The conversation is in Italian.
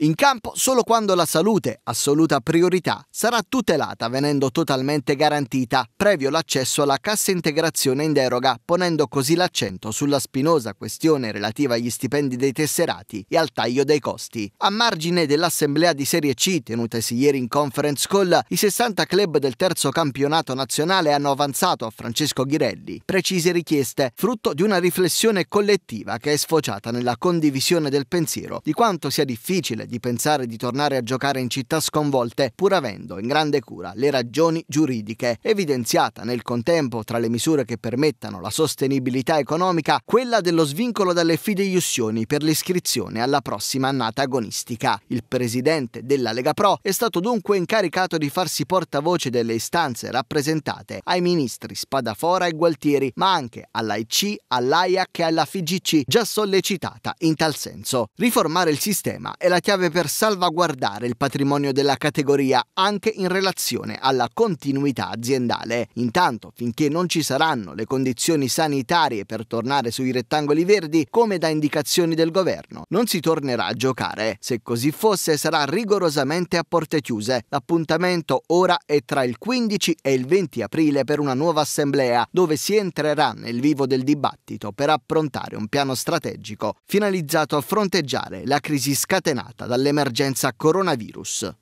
In campo solo quando la salute, assoluta priorità, sarà tutelata venendo totalmente garantita, previo l'accesso alla cassa integrazione in deroga, ponendo così l'accento sulla spinosa questione relativa agli stipendi dei tesserati e al taglio dei costi. A margine dell'assemblea di Serie C tenutasi ieri in conference call, i 60 club del terzo campionato nazionale hanno avanzato a Francesco Ghirelli precise richieste, frutto di una riflessione collettiva che è sfociata nella condivisione del pensiero di quanto sia difficile di pensare di tornare a giocare in città sconvolte, pur avendo in grande cura le ragioni giuridiche, evidenziata nel contempo tra le misure che permettano la sostenibilità economica quella dello svincolo dalle fideiussioni per l'iscrizione alla prossima annata agonistica. Il presidente della Lega Pro è stato dunque incaricato di farsi portavoce delle istanze rappresentate ai ministri Spadafora e Gualtieri, ma anche all'AIC, all'AIAC e alla FIGC, già sollecitata in tal senso. Riformare il sistema è la chiave chiave per salvaguardare il patrimonio della categoria anche in relazione alla continuità aziendale. Intanto, finché non ci saranno le condizioni sanitarie per tornare sui rettangoli verdi, come da indicazioni del governo, non si tornerà a giocare. Se così fosse sarà rigorosamente a porte chiuse. L'appuntamento ora è tra il 15 e il 20 aprile per una nuova assemblea dove si entrerà nel vivo del dibattito per approntare un piano strategico finalizzato a fronteggiare la crisi scatenata dall'emergenza coronavirus.